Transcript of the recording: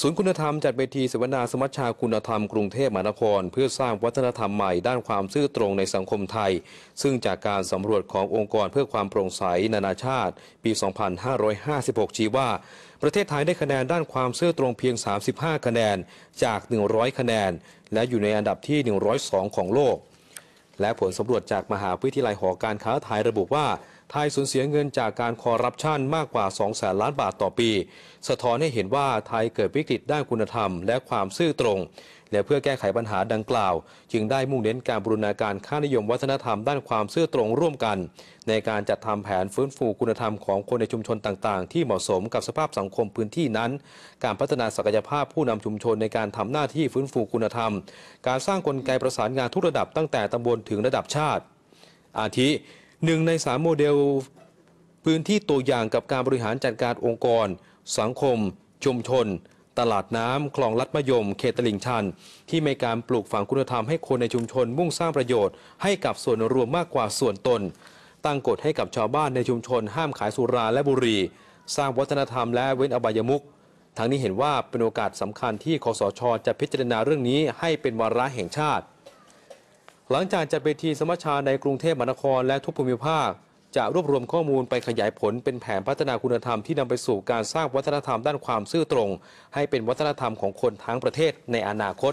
ศูนย์คุณธรรมจัดเวทีเสวนาสมัชชาคุณธรรมกรุงเทพมหานครเพื่อสร้างวัฒนธรรมใหม่ด้านความซื่อตรงในสังคมไทย ซึ่งจากการสำรวจขององค์กรเพื่อความโปร่งใสนานาชาติ ปี 2556 ชี้ว่า ประเทศไทยได้คะแนนด้านความซื่อตรงเพียง 35 คะแนนจาก 100 คะแนน และอยู่ในอันดับที่ 102 ของโลก และผลสำรวจจากมหาวิทยาลัยหอการค้าไทยระบุว่าไทยสูญเสียเงินจากการคอร์รัปชันมากกว่า2แสนล้านบาทต่อปี สะท้อนให้เห็นว่าไทยเกิดวิกฤตด้านคุณธรรมและความซื่อตรง และเพื่อแก้ไขปัญหาดังกล่าว จึงได้มุ่งเน้นการบรูรณาการค่านิยมวัฒนธรรมด้านความซื่อตรงร่วมกัน ในการจัดทำแผนฟื้นฟูคุณธรรมของคนในชุมชนต่าง ๆ ที่เหมาะสมกับสภาพสังคมพื้นที่นั้น การพัฒนาศักยภาพผู้นำชุมชนในการทำหน้าที่ฟื้นฟูคุณธรรม การสร้างกลไกประสานงานทุกระดับตั้งแต่ตำบลถึงระดับชาติ อาทิหนึ่งในสามโมเดล พื้นที่ตัวอย่างกับการบริหารจัดการองค์กร สังคม ชุมชน ตลาดน้ำคลองลัดมะยม เขตตลิ่งชัน ที่มีการปลูกฝังคุณธรรมให้คนในชุมชนมุ่งสร้างประโยชน์ ให้กับส่วนรวมมากกว่าส่วนตน ตั้งกฎให้กับชาวบ้านในชุมชนห้ามขายสุราและบุหรี่สร้างวัฒนธรรมและเว้นอบายมุขทั้งนี้เห็นว่าเป็นโอกาสสำคัญที่คสช จะพิจารณาเรื่องนี้ให้เป็นวาระแห่งชาติหลังจากจัดเวทีสมัชชาในกรุงเทพมหานครและทุกภูมิภาค จะรวบรวมข้อมูลไปขยายผลเป็นแผนพัฒนาคุณธรรมที่นำไปสู่การสร้างวัฒนธรรมด้านความซื่อตรง ให้เป็นวัฒนธรรมของคนทั้งประเทศในอนาคต